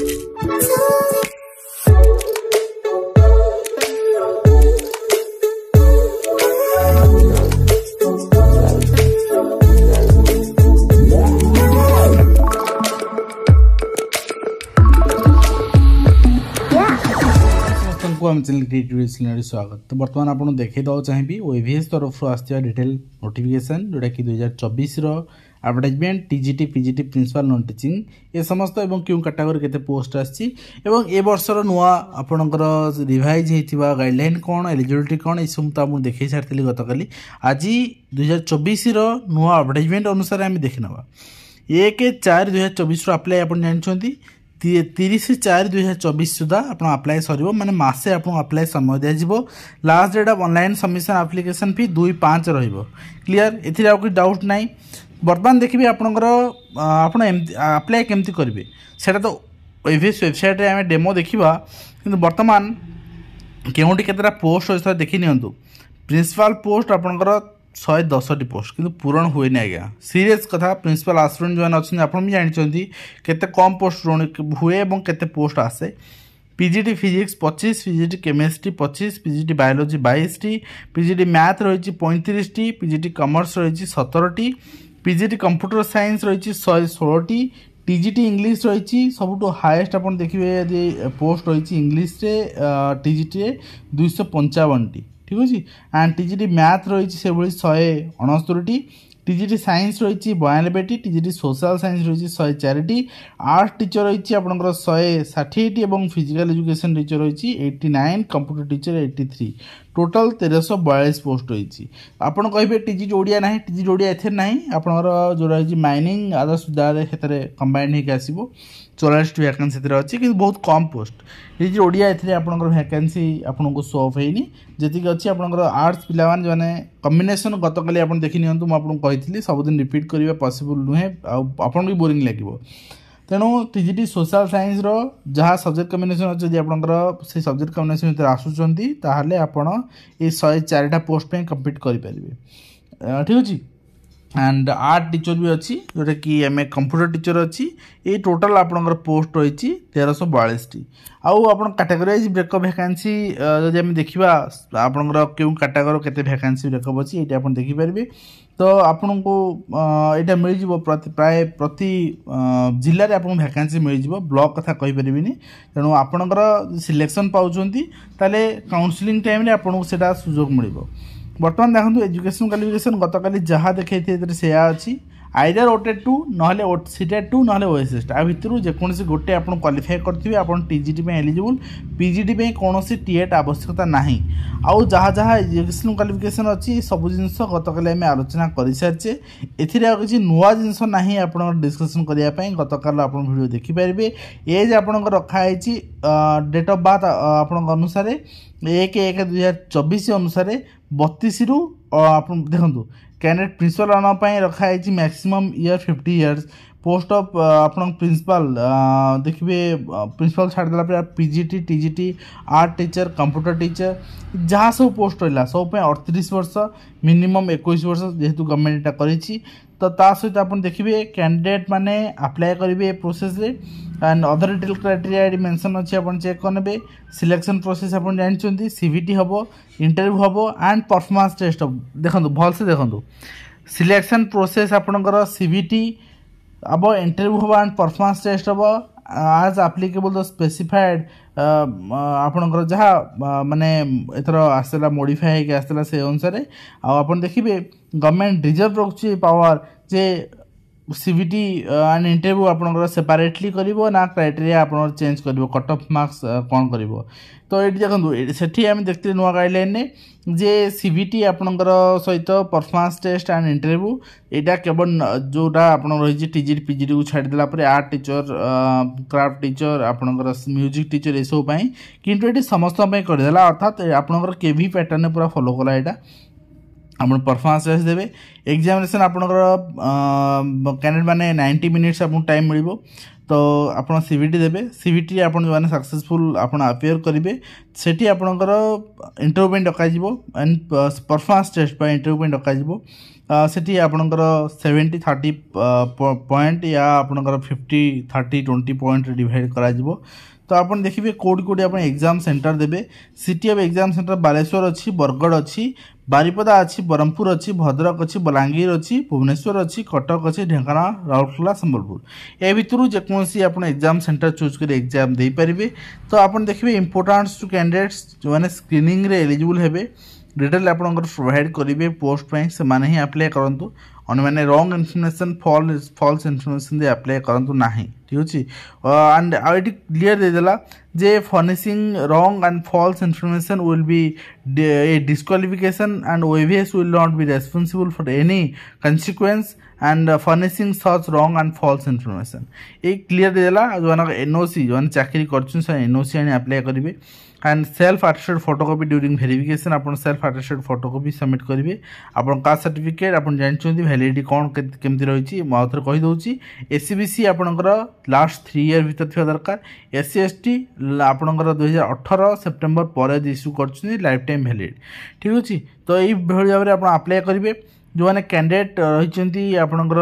आम channel create cylinder स्वागत तो बर्तमान आपको देखेद चाहिए ओएभीएस तरफ आसवा डिटेल नोटिफिकेसन जोटा कि दुई हजार चबिश advertisement TGT PGT principal non teaching এ সমস্ত এবং কেউ ক্যাটাগোরি কেতে পোস্ট আসছি এবং এ বর্ষর নূয়া আপনার রিভাইজ হয়েছিল গাইডলাইন কোণ এলিজিবিলিটি কোণ এইসব তো আমি দেখাই সারি গতকাল আজ দুই হাজার চবিশর নূয়া আডভার্টাইজমেন্ট অনুসারে আমি দেখে নেওয়া এক চার দুই হাজার চবিশর আপ্লাই আপনার জাঁচান তিরিশ চারি দুই হাজার চবিশ সুদ্ধা আপনার আপ্লাই সরব মানে মাসে আপনার আপ্লাই সময় দিয়া last date of online submission application fee দুই পাঁচ রহব ক্লিয়ার এতে আর কিছু ডাউট নাই ବର୍ତ୍ତମାନ ଦେଖିବେ ଆପଣଙ୍କର ଆପଣ ଏମିତି ଆପ୍ଲାଏ କେମିତି କରିବେ ସେଇଟା ତ ଏଭିଏସ୍ ୱେବସାଇଟ୍ରେ ଆମେ ଡେମୋ ଦେଖିବା କିନ୍ତୁ ବର୍ତ୍ତମାନ କେଉଁଠି କେତେଟା ପୋଷ୍ଟ ଅଛି ଥରେ ଦେଖି ନିଅନ୍ତୁ ପ୍ରିନ୍ସିପାଲ୍ ପୋଷ୍ଟ ଆପଣଙ୍କର ଶହେ ଦଶଟି ପୋଷ୍ଟ କିନ୍ତୁ ପୂରଣ ହୁଏନି ଆଜ୍ଞା ସିରିୟସ୍ କଥା ପ୍ରିନ୍ସିପାଲ୍ ଆସୁଡ଼େଣ୍ଟ ଯେଉଁମାନେ ଅଛନ୍ତି ଆପଣ ବି ଜାଣିଛନ୍ତି କେତେ କମ୍ ପୋଷ୍ଟ ହୁଏ ଏବଂ କେତେ ପୋଷ୍ଟ ଆସେ পিজিটি ফিজিক্স পঁচিশ পিজিটি কেমিস্ট্রি পঁচিশ পিজিটি বায়োলোজি বাইশটি পিজিটি ম্যাথ রয়েছে পঁয়ত্রিশটি পিজিটি কমার্স রয়েছে সতেরোটি পিজিটি কম্পুটর সাইন্স রয়েছে শহে ষোলটি টিজিটি ইংলিশ রয়েছে সবুঠু হায়েস্ট আপনার দেখবে যে পোস্ট রয়েছে ইংলিশে টিজিটিরে দুইশো পঞ্চাবনটি ঠিক আছে অ্যান্ড টিজিটি ম্যাথ রয়েছে সেভাবে শহে অনস্তরিটি টিজিটি সাইন্স রয়েছে বয়ানবেটি টিজিটি সোশাল সাইন্স রয়েছে শহে চারিটি আর্টস টিচর রয়েছে আপনার শহে ষাঠিয়েটি এবং ফিজিক্যাল এডুকেশন টিচর রয়েছে eighty nine computer teacher eighty three total ତେରଶହ ବୟାଳିଶ ପୋଷ୍ଟ ରହିଛି ଆପଣ କହିବେ ଟିଜିଟ୍ ଓଡ଼ିଆ ନାହିଁ ଟିଜିଟ୍ ଓଡ଼ିଆ ଏଥିରେ ନାହିଁ ଆପଣଙ୍କର ଯେଉଁ ରହିଛି ମାଇନିଂ ଆଦର୍ଶ ବିଦ୍ୟାଳୟ ସେଥିରେ କମ୍ବାଇନ୍ ହେଇକି ଆସିବ ଚଉରାଳିଶଟି ଭ୍ୟାକେନ୍ସି ସେଥିରେ ଅଛି କିନ୍ତୁ ବହୁତ କମ୍ ପୋଷ୍ଟ ଟିଜିଟ୍ ଓଡ଼ିଆ ଏଥିରେ ଆପଣଙ୍କର ଭ୍ୟାକେନ୍ସି ଆପଣଙ୍କୁ ସୋ ଅଫ୍ ହେଇନି ଯେତିକି ଅଛି ଆପଣଙ୍କର ଆର୍ଟ୍ସ ପିଲାମାନେ ଯେଉଁମାନେ କମ୍ବିନେସନ୍ ଗତକାଲି ଆପଣ ଦେଖିନିଅନ୍ତୁ ମୁଁ ଆପଣଙ୍କୁ କହିଥିଲି ସବୁଦିନ ରିପିଟ୍ କରିବା ପସିବୁଲ୍ ନୁହେଁ ଆଉ ଆପଣଙ୍କୁ ବି ବୋରିଂ ଲାଗିବ ତେଣୁ ଟିଜିଟି ସୋସିଆଲ୍ ସାଇନ୍ସର ଯାହା ସବଜେକ୍ଟ କମ୍ବିନେସନ୍ ଅଛି ଯଦି ଆପଣଙ୍କର ସେଇ ସବଜେକ୍ଟ କମ୍ବିନେସନ୍ ଭିତରେ ଆସୁଛନ୍ତି ତାହେଲେ ଆପଣ ଏଇ ଶହେ ଚାରିଟା ପୋଷ୍ଟ ପାଇଁ କମ୍ପିଟ୍ କରିପାରିବେ ଠିକ୍ ଅଛି ଆଣ୍ଡ ଆର୍ଟ ଟିଚର ବି ଅଛି ଯେଉଁଟାକି ଆମେ କମ୍ପ୍ୟୁଟର ଟିଚର ଅଛି ଏଇ ଟୋଟାଲ ଆପଣଙ୍କର ପୋଷ୍ଟ ରହିଛି ତେରଶହ ବୟାଳିଶଟି ଆଉ ଆପଣ କାଟାଗୋରାଇଜ୍ ବ୍ରେକଅପ୍ ଭ୍ୟାକାନ୍ସି ଯଦି ଆମେ ଦେଖିବା ଆପଣଙ୍କର କେଉଁ କାଟାଗୋର କେତେ ଭ୍ୟାକାନ୍ସି ବ୍ରେକଅପ୍ ଅଛି ଏଇଟା ଆପଣ ଦେଖିପାରିବେ ତ ଆପଣଙ୍କୁ ଏଇଟା ମିଳିଯିବ ପ୍ରାୟ ପ୍ରତି ଜିଲ୍ଲାରେ ଆପଣଙ୍କୁ ଭ୍ୟାକାନ୍ସି ମିଳିଯିବ ବ୍ଲକ୍ କଥା କହିପାରିବିନି ତେଣୁ ଆପଣଙ୍କର ସିଲେକ୍ସନ୍ ପାଉଛନ୍ତି ତାହେଲେ କାଉନ୍ସିଲିଂ ଟାଇମ୍ରେ ଆପଣଙ୍କୁ ସେଇଟା ସୁଯୋଗ ମିଳିବ ବର୍ତ୍ତମାନ ଦେଖନ୍ତୁ ଏଜୁକେସନ୍ କ୍ୱାଲିଫିକେସନ୍ ଗତକାଲି ଯାହା ଦେଖାଇଥିଲେ ସେଥିରେ ସେୟା ଅଛି ଆଇଦର ଓଟେଡ୍ ଟୁ ନହେଲେ ସିଟେଡ୍ ଟୁ ନହେଲେ ଓଏସ୍ଏସ୍ ତା ଭିତରୁ ଯେକୌଣସି ଗୋଟେ ଆପଣ କ୍ୱାଲିଫାଏ କରିଥିବେ ଆପଣ ଟିଜିଟି ପାଇଁ ଏଲିଜିବୁଲ୍ ପିଜିଟି ପାଇଁ କୌଣସି ଟିଏଟ୍ ଆବଶ୍ୟକତା ନାହିଁ ଆଉ ଯାହା ଯାହା ଏଜୁକେସନ୍ କ୍ୱାଲିଫିକେସନ୍ ଅଛି ସବୁ ଜିନିଷ ଗତକାଲି ଆମେ ଆଲୋଚନା କରିସାରିଛେ ଏଥିରେ ଆଉ କିଛି ନୂଆ ଜିନିଷ ନାହିଁ ଆପଣଙ୍କର ଡିସ୍କସନ୍ କରିବା ପାଇଁ ଗତକାଲ ଆପଣ ଭିଡ଼ିଓ ଦେଖିପାରିବେ ଏଜ୍ ଆପଣଙ୍କ ରଖାହେଇଛି ଡେଟ୍ ଅଫ୍ ବାର୍ଥ ଆପଣଙ୍କ ଅନୁସାରେ ଏକ ଏକ ଦୁଇ ହଜାର ଚବିଶ ଅନୁସାରେ ବତିଶରୁ ଆପଣ ଦେଖନ୍ତୁ ক্যান্ডিডেট প্রিন্সিপাল বানানোর রখা হয়েছে maximum year fifty years post of आपण प्रिन्सपाल देखिए प्रिन्सपाल छाड़देला PGT T art teacher computer teacher जहाँ सब पोस्ट रहा सबूप अड़तीस वर्ष मिनिमम एक वर्ष जेहेतु गवर्नमेंट यहाँ कर तो सहित आप देखिए कैंडिडेट मैंने आप्लाय करेंगे process and other detail criteria ये मेनसन अच्छे आप चेक करे सिलेक्शन प्रोसेस आप जानते सीवीटी हे इंटरव्यू हम एंड परफॉर्मांस टेस्ट हम देखो भलसे देखो सिलेक्शन प्रोसेस आपंकर सीवीटी अब इंटरव्यू हम एंड परफॉर्मांस टेस्ट हम आज आप्लिकेबल द स्पेसीफाएड ଆପଣଙ୍କର ଯାହା ମାନେ ଏଥର ଆସିଲା ମୋଡ଼ିଫାଏ ହେଇକି ଆସିଥିଲା ସେ ଅନୁସାରେ ଆଉ ଆପଣ ଦେଖିବେ ଗଭର୍ଣ୍ଣମେଣ୍ଟ ରିଜର୍ଭ ରଖୁଛି ପାୱାର ଯେ ସିଭିଟି ଆଣ୍ଡ ଇଣ୍ଟରଭ୍ୟୁ ଆପଣଙ୍କର ସେପାରେଟଲି କରିବ ନା କ୍ରାଇଟେରିଆ ଆପଣଙ୍କର ଚେଞ୍ଜ କରିବ କଟ୍ ଅଫ୍ ମାର୍କସ୍ କ'ଣ କରିବ ତ ଏଇଠି ଦେଖନ୍ତୁ ସେଠି ଆମେ ଦେଖିଥିଲେ ନୂଆ ଗାଇଡ଼ଲାଇନ୍ରେ ଯେ ସିଭିଟି ଆପଣଙ୍କର ସହିତ ପରଫର୍ମାନ୍ସ ଟେଷ୍ଟ ଆଣ୍ଡ ଇଣ୍ଟରଭ୍ୟୁ ଏଇଟା କେବଳ ଯେଉଁଟା ଆପଣଙ୍କର ରହିଛି ଟିଜିଟି ପିଜିଟିକୁ ଛାଡ଼ିଦେଲା ପରେ ଆର୍ଟ ଟିଚର କ୍ରାଫ୍ଟ ଟିଚର ଆପଣଙ୍କର ମ୍ୟୁଜିକ୍ ଟିଚର ଏସବୁ ପାଇଁ କିନ୍ତୁ ଏଠି ସମସ୍ତଙ୍କ ପାଇଁ କରିଦେଲା ଅର୍ଥାତ୍ ଆପଣଙ୍କର କେଭି ପ୍ୟାଟର୍ନରେ ପୁରା ଫଲୋ କଲା ଏଇଟା ଆପଣ ପରଫର୍ମାନ୍ସ ୱାଇଜ୍ ଦେବେ ଏକ୍ଜାମିନେସନ୍ ଆପଣଙ୍କର କ୍ୟାଣ୍ଡିଡେଟ୍ ମାନେ ନାଇଣ୍ଟି ମିନିଟ୍ସ ଆପଣଙ୍କୁ ଟାଇମ୍ ମିଳିବ ତ ଆପଣ ସିଭିଟି ଦେବେ ସିଭିଟିରେ ଆପଣ ଯେଉଁମାନେ ସକ୍ସେସଫୁଲ୍ ଆପଣ ଆପିୟର କରିବେ ସେଠି ଆପଣଙ୍କର ଇଣ୍ଟରଭ୍ୟୁ ପାଇଁ ଡକାଯିବ ଆଣ୍ଡ ପରଫର୍ମାନ୍ସ ଟେଷ୍ଟ ପାଇଁ ଇଣ୍ଟରଭ୍ୟୁ ପାଇଁ ଡକାଯିବ ସେଠି ଆପଣଙ୍କର ସେଭେଣ୍ଟି ଥାର୍ଟି ପଏଣ୍ଟ ୟା ଆପଣଙ୍କର fifty thirty twenty point divide କରାଯିବ তো আপনার দেখবে কোটি কোটি আপনার এক্সাম সেন্টার দেবে city of exam centre Baleswar অছি বরগড় অছি বারিপদা অছি ব্রহ্মপুর অছি ভদ্রক অছি বলাঙ্গীর অছি ভুবনেশ্বর অছি কটক অছি ঢেঙ্কানাল রাউরকেলা সম্বলপুর এ ভিতর যেকোনসি আপনার এক্সাম সেন্টার চুজ করে এক্সাম দিয়ে তো আপনার দেখবে ইম্পর্টান্স টু ক্যান্ডিডেটস যে স্ক্রিনিংরে এলিজিবল হবে डिटेल आप प्रोभाइड करेंगे पोस्ट से ही आप्लाय करूँ अन्य wrong information false false information apply करूँ ना ঠিক আছে আন্ড আউ এটি ক্লিয়ার দিয়েদেলা যে furnishing wrong and false information will be a disqualification and OAVS will not be responsible for any consequence and furnishing such wrong and false information এই clear দিয়েদেলা যে এনওসি যে চাকরি করছেন সে এনওসি আনি আপ্লাই করবে and self attested photocopy during verification ଆପଣ ସେଲ୍ଫ ଆଟେଷ୍ଟେଡ୍ ଫଟୋକପି ସବମିଟ୍ କରିବେ ଆପଣ କାଷ୍ଟ ସାର୍ଟିଫିକେଟ୍ ଆପଣ ଜାଣିଛନ୍ତି ଭ୍ୟାଲିଡିଟି କ'ଣ କେମିତି ରହିଛି ମୁଁ ଆଉ ଥରେ କହିଦେଉଛି ଏସ୍ ସି ବି ସି ଆପଣଙ୍କର ଲାଷ୍ଟ ଥ୍ରୀ ଇୟର୍ ଭିତରେ ଥିବା ଦରକାର ଏସ୍ ସି ଏସ୍ ଟି ଆପଣଙ୍କର ଦୁଇହଜାର ଅଠର ସେପ୍ଟେମ୍ବର ପରେ ଇସ୍ୟୁ କରୁଛନ୍ତି ଲାଇଫ୍ ଟାଇମ୍ ଭ୍ୟାଲିଡ୍ ଠିକ୍ ଅଛି ତ ଏଇଭଳି ଭାବରେ ଆପଣ ଆପ୍ଲାଏ କରିବେ ଯେଉଁମାନେ କ୍ୟାଣ୍ଡିଡେଟ୍ ରହିଛନ୍ତି ଆପଣଙ୍କର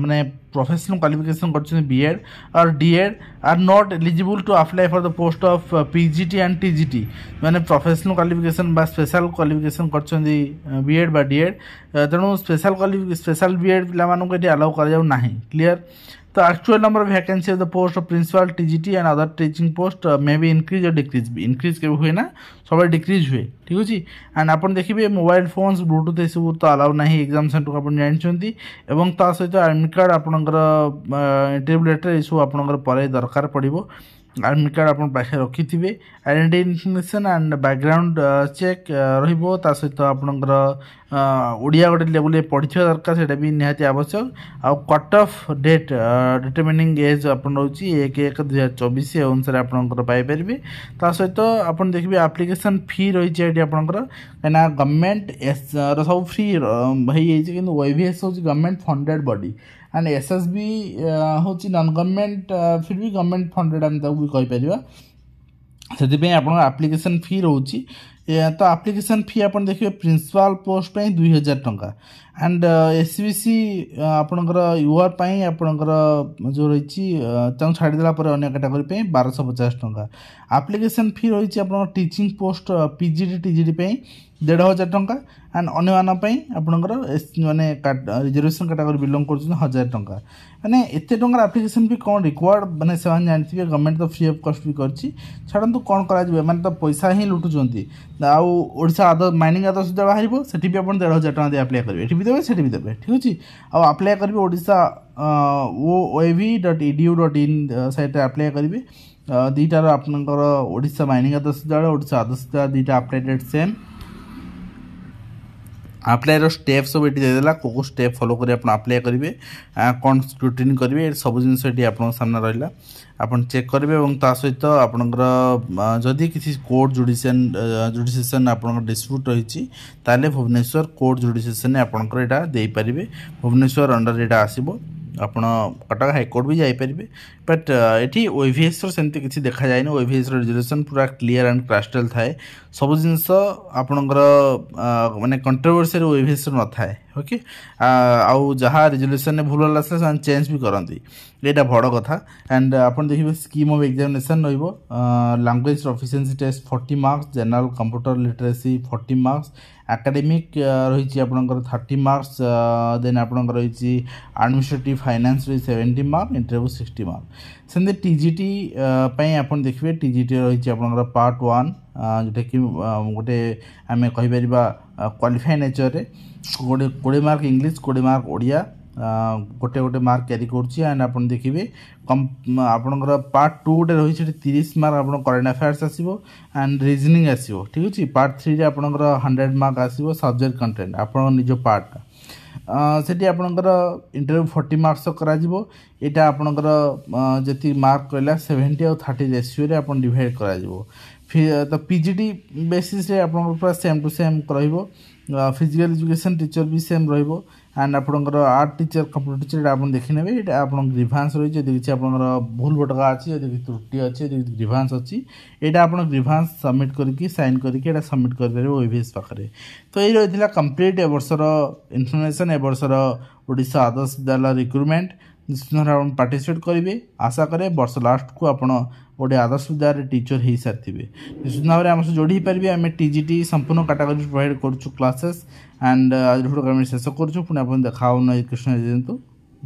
ମାନେ ପ୍ରଫେସନାଲ୍ କ୍ୱାଲିଫିକେସନ୍ କରିଛନ୍ତି B Ed or D Ed are not eligible to apply for the post of P G T and T G T ମାନେ ପ୍ରଫେସନାଲ୍ କ୍ୱାଲିଫିକେସନ୍ ବା ସ୍ପେଶାଲ୍ କ୍ୱାଲିଫିକେସନ୍ କରିଛନ୍ତି ବି ଏଡ଼୍ ବା ଡି ଏଡ଼୍ ତେଣୁ special qualify special B Ed ପିଲାମାନଙ୍କୁ ଏଠି allow କରାଯାଉ ନାହିଁ clear The actual number of vacancies of the post of principal, TGT and other teaching post uh, may be increase or decrease. Increase केବେ हुए ना सबा decrease हुए ठीक अछि एंड आपण देखिबे मोबाइल फोन्स ब्लूटूथ ए सब तो अलाउ नाही एग्जाम सेंटर आपण जानछंती एवं ता सहित एडमिट कार्ड आपणकर टेबलेट रे सब आपणकर परे दरकार पड़िबो ଆଡ଼ମିଟ୍ କାର୍ଡ଼ ଆପଣ ପାଖରେ ରଖିଥିବେ identity information and background check ରହିବ ତା ସହିତ ଆପଣଙ୍କର ଓଡ଼ିଆ ଗୋଟେ ଲେବୁଲ୍ରେ ପଢ଼ିଥିବା ଦରକାର ସେଇଟା ବି ନିହାତି ଆବଶ୍ୟକ ଆଉ cut off date determining age ଆପଣ ରହୁଛି ଏକ ଏକ ଦୁଇ ହଜାର ଚବିଶ ଏ ଅନୁସାରେ ଆପଣଙ୍କର ପାଇପାରିବେ ତା ସହିତ ଆପଣ ଦେଖିବେ ଆପ୍ଲିକେସନ୍ ଫି ରହିଛି ଏଠି ଆପଣଙ୍କର କାହିଁକିନା ଗଭର୍ଣ୍ଣମେଣ୍ଟ ଏସ୍ର ସବୁ ଫ୍ରି ହେଇଯାଇଛି କିନ୍ତୁ ୱାଇଭିଏସ୍ ହେଉଛି government funded body and SSB ହେଉଛି ନନ୍ ଗଭର୍ଣ୍ଣମେଣ୍ଟ ଫିର୍ ବି ଗଭର୍ଣ୍ଣମେଣ୍ଟ ଫଣ୍ଡେଡ଼ ଆମେ ତାକୁ ବି କହିପାରିବା ସେଥିପାଇଁ ଆପଣଙ୍କ ଆପ୍ଲିକେସନ୍ ଫି ରହୁଛି ତ ଆପ୍ଲିକେସନ୍ ଫି ଆପଣ ଦେଖିବେ ପ୍ରିନ୍ସିପାଲ୍ ପୋଷ୍ଟ ପାଇଁ ଦୁଇ ହଜାର ଟଙ୍କା एंड एस सी सी आपणकर युआर पर जो रही छाड़देलापर अगर कैटागोरी बारश पचास टाँग आप्लिकेसन फी रही आप टीचिंग पोस्ट पिजिडी टीजिडी देढ़ हजार टाँचा एंड अने वाई आपर एस मैंने रिजर्वेशन कैटागोरी बिलंग कर हजार टाँग मैंने एत टकर आप्लिकेसन भी कौन रिक्वयर्ड मैंने से जानते हैं गवर्नमेंट तो फ्री अफ कस्ट भी करूँ कौन कर पैसा ही लुटुच्च आउ आदर माइनिंग आदर्श जो बाहर से आप देर टाँग दे आप्लाई करेंगे ये भी ଦେବେ ସେଠି ବି ଦେବେ ଠିକ୍ ଅଛି ଆଉ ଆପ୍ଲାଏ କରିବେ Odisha O AV dot E D U dot in ସାଇଟ୍ରେ ଆପ୍ଲାଏ କରିବେ ଦୁଇଟାର ଆପଣଙ୍କର ଓଡ଼ିଶା ମାଇନିଂ ଆଦର୍ଶ ବିଦ୍ୟାଳୟ ଓଡ଼ିଶା ଆଦର୍ଶ ବିଦ୍ୟାଳୟ ଦୁଇଟା ଆପ୍ଲାଏ ଡେଟ୍ ସେମ୍ ଆପ୍ଲାଏର ଷ୍ଟେପ୍ ସବୁ ଏଠି ଦେଇଦେଲା କେଉଁ କେଉଁ ଷ୍ଟେପ୍ ଫଲୋ କରି ଆପଣ ଆପ୍ଲାଏ କରିବେ କ'ଣ ସ୍କ୍ରୁଟିନ୍ କରିବେ ସବୁ ଜିନିଷ ଏଠି ଆପଣଙ୍କ ସାମ୍ନା ରହିଲା ଆପଣ ଚେକ୍ କରିବେ ଏବଂ ତା ସହିତ ଆପଣଙ୍କର ଯଦି କିଛି କୋର୍ଟ ଜୁଡ଼ିସିଆନ୍ ଜୁଡ଼ିସିଏସନ୍ ଆପଣଙ୍କର ଡିସ୍ପ୍ୟୁଟ୍ ରହିଛି ତାହେଲେ ଭୁବନେଶ୍ୱର କୋର୍ଟ ଜୁଡ଼ିସିଏସନ୍ରେ ଆପଣଙ୍କର ଏଇଟା ଦେଇପାରିବେ ଭୁବନେଶ୍ୱର ଅଣ୍ଡର୍ ଏଇଟା ଆସିବ ଆପଣ କଟକ ହାଇକୋର୍ଟ ବି ଯାଇପାରିବେ ବଟ୍ ଏଠି ଓଭିଏସ୍ର ସେମିତି କିଛି ଦେଖାଯାଏନି ଓଭିଏସ୍ର ରିଜଲ୍ୟୁସନ୍ ପୁରା କ୍ଲିଅର୍ ଆଣ୍ଡ କ୍ରାଷ୍ଟେଲ୍ ଥାଏ ସବୁ ଜିନିଷ ଆପଣଙ୍କର ମାନେ କଣ୍ଟ୍ରୋଭର୍ସିଆରେ ଓଭିଏସ୍ର ନଥାଏ ଓକେ ଆଉ ଯାହା ରେଜୁଲେସନ୍ରେ ଭୁଲ ହେଲା ସେ ସେମାନେ ଚେଞ୍ଜ ବି କରନ୍ତି ଏଇଟା ବଡ଼ କଥା ଆଣ୍ଡ ଆପଣ ଦେଖିବେ ସ୍କିମ୍ ଅଫ୍ ଏକ୍ଜାମିନେସନ୍ ରହିବ language proficiency test forty marks general computer literacy forty marks academic ରହିଛି ଆପଣଙ୍କର ଥାର୍ଟି ମାର୍କସ୍ ଦେନ୍ ଆପଣଙ୍କର ରହିଛି ଆଡ଼ମିନିଷ୍ଟ୍ରେଟିଭ୍ ଫାଇନାନ୍ସ ରହିଛି seventy mark interview sixty mark ସେମିତି ଟି ଜି ଟି ପାଇଁ ଆପଣ ଦେଖିବେ ଟି ଜି ଟି ରହିଛି ଆପଣଙ୍କର ପାର୍ଟ ୱାନ୍ ଯେଉଁଟାକି ଗୋଟେ ଆମେ କହିପାରିବା କ୍ୱାଲିଫାଇ ନେଚର୍ରେ ଗୋଟେ କୋଡ଼ିଏ ମାର୍କ ଇଂଲିଶ କୋଡ଼ିଏ ମାର୍କ ଓଡ଼ିଆ ଗୋଟେ ଗୋଟେ ମାର୍କ କ୍ୟାରି କରୁଛି ଆଣ୍ଡ ଆପଣ ଦେଖିବେ କମ୍ ଆପଣଙ୍କର ପାର୍ଟ ଟୁ ଗୋଟେ ରହିଛି ସେଠି ତିରିଶ ମାର୍କ ଆପଣ କରେଣ୍ଟ ଆଫେୟାର୍ସ ଆସିବ ଆଣ୍ଡ ରିଜନିଂ ଆସିବ ଠିକ୍ ଅଛି ପାର୍ଟ ଥ୍ରୀରେ ଆପଣଙ୍କର ହଣ୍ଡ୍ରେଡ଼ ମାର୍କ ଆସିବ ସବଜେକ୍ଟ କଣ୍ଟେଣ୍ଟ ଆପଣଙ୍କ ନିଜ ପାର୍ଟଟା ସେଠି ଆପଣଙ୍କର ଇଣ୍ଟରଭ୍ୟୁ ଫର୍ଟି ମାର୍କସ କରାଯିବ ଏଇଟା ଆପଣଙ୍କର ଯେତିକି ମାର୍କ ରହିଲା ସେଭେଣ୍ଟି ଆଉ ଥାର୍ଟି ରେସିଓରେ ଆପଣ ଡିଭାଇଡ୍ କରାଯିବ ତ ପି ଜି ଟି ବେସିସ୍ରେ ଆପଣଙ୍କର ପୁରା ସେମ୍ ଟୁ ସେମ୍ ରହିବ ଫିଜିକାଲ୍ ଏଜୁକେସନ୍ ଟିଚର୍ ବି ସେମ୍ ରହିବ ଆଣ୍ଡ ଆପଣଙ୍କର ଆର୍ଟ ଟିଚର୍ କମ୍ପ୍ୟୁଟର ଟିଚର୍ ଆପଣ ଦେଖିନେବେ ଏଇଟା ଆପଣଙ୍କ ଗ୍ରିଭାନ୍ସ ରହିଛି ଯଦି କିଛି ଆପଣଙ୍କର ଭୁଲ ଭଟକା ଅଛି ଯଦି ତ୍ରୁଟି ଅଛି ଯଦି ଗ୍ରିଭାନ୍ସ ଅଛି ଏଇଟା ଆପଣ ଗ୍ରିଭାନ୍ସ ସବମିଟ୍ କରିକି ସାଇନ୍ କରିକି ଏଇଟା ସବମିଟ୍ କରିପାରିବେ ଓଇଭିଏସ୍ ପାଖରେ ତ ଏଇ ରହିଥିଲା କମ୍ପ୍ଲିଟ୍ ଏ ବର୍ଷର ଇନଫର୍ମେସନ୍ ଏ ବର୍ଷର ଓଡ଼ିଶା ଆଦର୍ଶ ବିଦ୍ୟାଳୟ ରିକ୍ରୁଟମେଣ୍ଟ ନିଶ୍ଚିତ ଭାବରେ ଆପଣ ପାର୍ଟିସିପେଟ୍ କରିବେ ଆଶା କରେ ବର୍ଷ ଲାଷ୍ଟକୁ ଆପଣ ଗୋଟେ ଆଦର୍ଶ ବିଦ୍ୟାଳୟରେ ଟିଚର ହୋଇସାରି ଥିବେ ନିଶ୍ଚିତ ଭାବରେ ଆମ ସହ ଯୋଡ଼ି ହୋଇପାରିବେ ଆମେ ଟି ଜି ଟି ସମ୍ପୂର୍ଣ୍ଣ କାଟାଗୋରୀ ପ୍ରୋଭାଇଡ଼ କରୁଛୁ କ୍ଲାସେସ୍ ଆଣ୍ଡ ଆଜି ଭିଡ଼ିଓକୁ ଆମେ ଶେଷ କରୁଛୁ ପୁଣି ଆପଣ ଦେଖା ହେଉ ନଈ କୃଷ୍ଣ ଦିଅନ୍ତୁ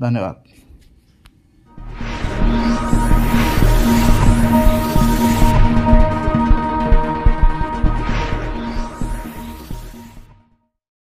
ଧନ୍ୟବାଦ